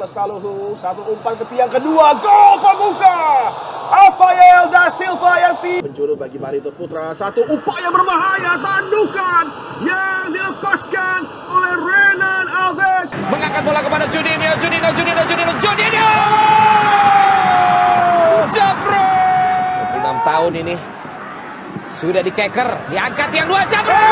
Lestaluhu. Satu umpan ke tiang kedua. Gol pembuka. Rafael da Silva yang tiba. Penjuru bagi Barito Putra. Satu upaya berbahaya. Tandukan yang dilepaskan oleh Renan Alves. Mengangkat bola kepada Juninho, Juninho, Juninho, Juninho, Juninho! Jabro. 26 tahun ini. Sudah dikeker. Diangkat yang dua. Jabro.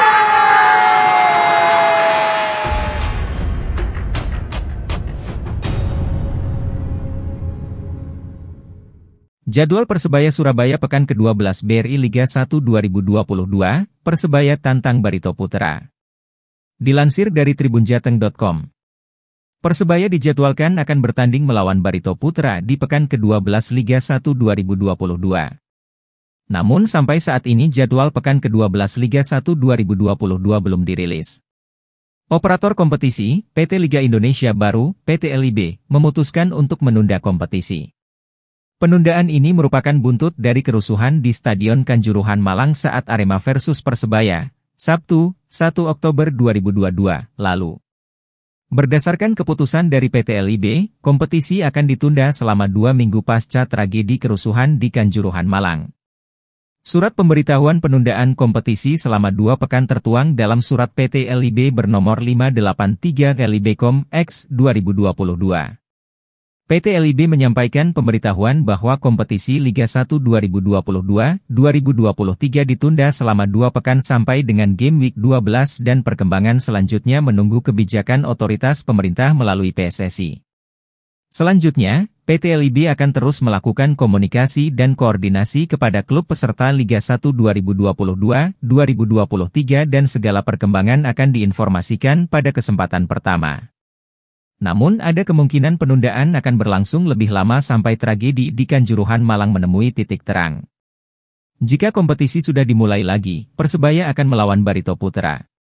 Jadwal Persebaya Surabaya pekan ke-12 BRI Liga 1 2022, Persebaya tantang Barito Putra. Dilansir dari tribunjateng.com. Persebaya dijadwalkan akan bertanding melawan Barito Putra di pekan ke-12 Liga 1 2022. Namun sampai saat ini jadwal pekan ke-12 Liga 1 2022 belum dirilis. Operator kompetisi, PT Liga Indonesia Baru, PT LIB, memutuskan untuk menunda kompetisi. Penundaan ini merupakan buntut dari kerusuhan di Stadion Kanjuruhan Malang saat Arema versus Persebaya, Sabtu, 1 Oktober 2022, lalu. Berdasarkan keputusan dari PT LIB, kompetisi akan ditunda selama dua minggu pasca tragedi kerusuhan di Kanjuruhan Malang. Surat pemberitahuan penundaan kompetisi selama dua pekan tertuang dalam surat PT LIB bernomor 583 LIBKOM X 2022. PT LIB menyampaikan pemberitahuan bahwa kompetisi Liga 1 2022-2023 ditunda selama dua pekan sampai dengan Game Week 12 dan perkembangan selanjutnya menunggu kebijakan otoritas pemerintah melalui PSSI. Selanjutnya, PT LIB akan terus melakukan komunikasi dan koordinasi kepada klub peserta Liga 1 2022-2023 dan segala perkembangan akan diinformasikan pada kesempatan pertama. Namun ada kemungkinan penundaan akan berlangsung lebih lama sampai tragedi di Kanjuruhan Malang menemui titik terang. Jika kompetisi sudah dimulai lagi, Persebaya akan melawan Barito Putra.